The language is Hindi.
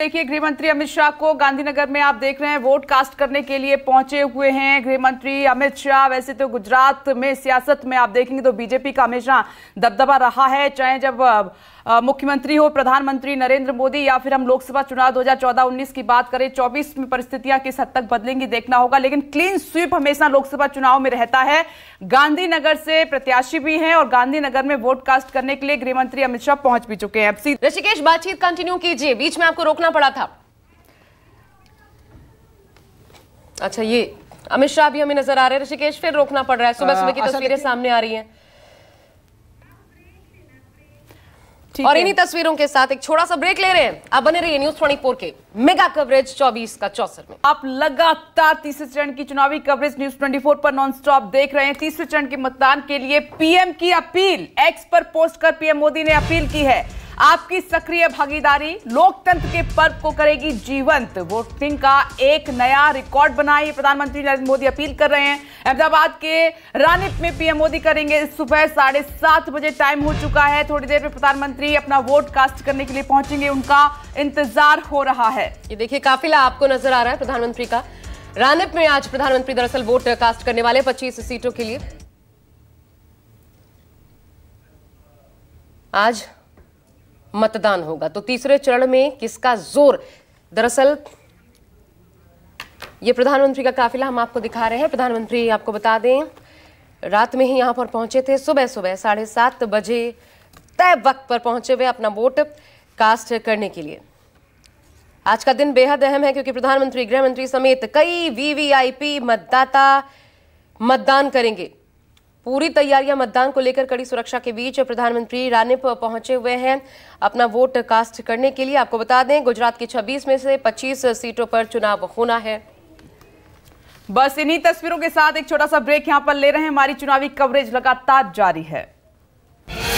देखिए गृह मंत्री अमित शाह को गांधीनगर में आप देख रहे हैं वोट कास्ट करने के लिए पहुंचे हुए हैं गृह मंत्री अमित शाह वैसे तो गुजरात में सियासत में आप देखेंगे तो बीजेपी का हमेशा दबदबा रहा है चाहे जब मुख्यमंत्री हो प्रधानमंत्री नरेंद्र मोदी या फिर हम लोकसभा चुनाव 2014-19 की बात करें 24 में परिस्थितियां किस हद तक बदलेंगी देखना होगा लेकिन क्लीन स्वीप हमेशा लोकसभा चुनाव में रहता है गांधीनगर से प्रत्याशी भी हैं और गांधीनगर में वोट कास्ट करने के लिए गृह मंत्री अमित शाह पहुंच भी चुके हैं ऋषिकेश बातचीत कंटिन्यू कीजिए बीच में आपको रोकना रखना पड़ा था अच्छा ये अमित शाह भी हमें नजर आ रहे हैं ऋषिकेश फिर रोकना पड़ रहा है सुबह हाँ, सुबह की तस्वीरें सामने आ रही हैं और इन्हीं तस्वीरों के साथ एक छोटा सा ब्रेक ले रहे हैं आप बने रहिए न्यूज 24 के मेगा कवरेज 24 का चौसठ में आप लगातार तीसरे चरण की चुनावी कवरेज न्यूज 24 पर नॉनस्टॉप देख रहे हैं तीसरे चरण के मतदान के लिए पीएम की अपील एक्स पर पोस्ट कर पीएम मोदी ने अपील की है आपकी सक्रिय भागीदारी लोकतंत्र के पर्व को करेगी जीवंत वोटिंग का एक नया रिकॉर्ड बनाए प्रधानमंत्री नरेंद्र मोदी अपील कर रहे हैं अहमदाबाद के रानिप में पीएम मोदी करेंगे सुबह साढ़े सात बजे टाइम हो चुका है थोड़ी देर में प्रधानमंत्री अपना वोट कास्ट करने के लिए पहुंचेंगे उनका इंतजार हो रहा है ये देखिए काफिला आपको नजर आ रहा है प्रधानमंत्री का रानिप में आज प्रधानमंत्री दरअसल वोट कास्ट करने वाले पच्चीस सीटों के लिए आज मतदान होगा तो तीसरे चरण में किसका जोर दरअसल ये प्रधानमंत्री का काफिला हम आपको दिखा रहे हैं प्रधानमंत्री आपको बता दें रात में ही यहां पर पहुंचे थे सुबह सुबह साढ़े सात बजे तय वक्त पर पहुंचे हुए अपना वोट कास्ट करने के लिए आज का दिन बेहद अहम है क्योंकि प्रधानमंत्री गृह मंत्री समेत कई वीवीआईपी मतदाता मतदान करेंगे पूरी तैयारियां मतदान को लेकर कड़ी सुरक्षा के बीच प्रधानमंत्री रानिप पहुंचे हुए हैं अपना वोट कास्ट करने के लिए आपको बता दें गुजरात की 26 में से 25 सीटों पर चुनाव होना है बस इन्हीं तस्वीरों के साथ एक छोटा सा ब्रेक यहां पर ले रहे हैं हमारी चुनावी कवरेज लगातार जारी है